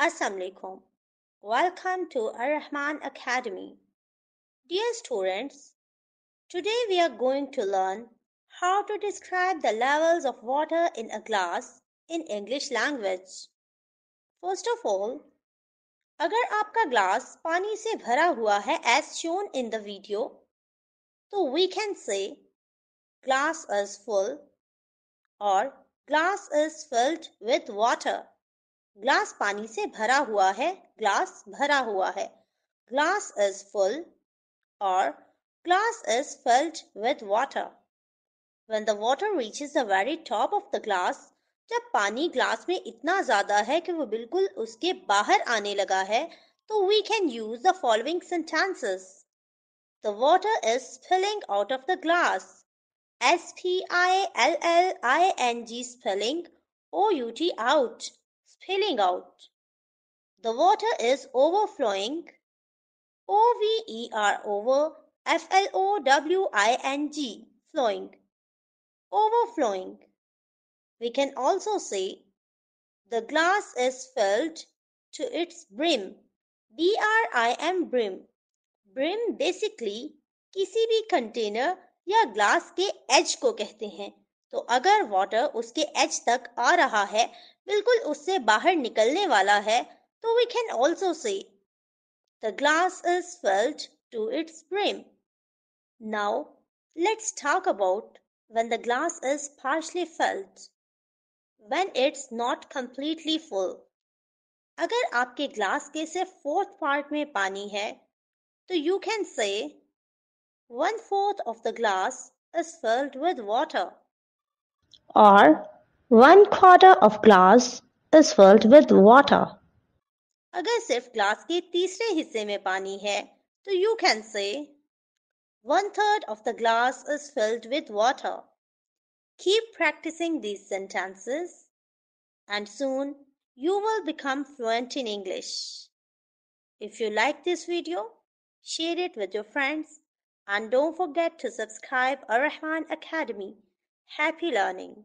Assalamualaikum. Welcome to Ar-Rahman Academy. Dear students, today we are going to learn how to describe the levels of water in a glass in English language. First of all, अगर आपका glass पानी से भरा हुआ है as shown in the video, तो we can say glass is full or glass is filled with water. Glass पानी से भरा हुआ है ग्लास भरा हुआ है ग्लास इज फुल और glass is filled with water. When the water reaches the very top of the glass, जब पानी ग्लास में इतना ज्यादा है कि वो बिल्कुल उसके बाहर आने लगा है तो we can use the following sentences the water is filling out of the glass S P I L L I N G spilling O U T out filling out. The water is overflowing. O V E R over F L O W I N G flowing. Overflowing. We can also say the glass is filled to its brim. B R I M brim. Brim basically किसी भी container या glass के as को कहते हैं तो अगर water उसके एज तक आ रहा है बिल्कुल उससे बाहर निकलने वाला है तो we can also say the glass is filled to its brim now let's talk about when the glass is partially filled, when it's not completely full अगर आपके ग्लास के सिर्फ फोर्थ पार्ट में पानी है तो you can say one fourth of the glass is filled with water or one quarter of glass is filled with water. अगर सिर्फ ग्लास के तीसरे हिस्से में पानी है तो you can say one third of the glass is filled with water keep practicing these sentences and you will become fluent in English. If you like this video, share it with your friends and don't forget to subscribe Ar-Rahman Academy Happy learning!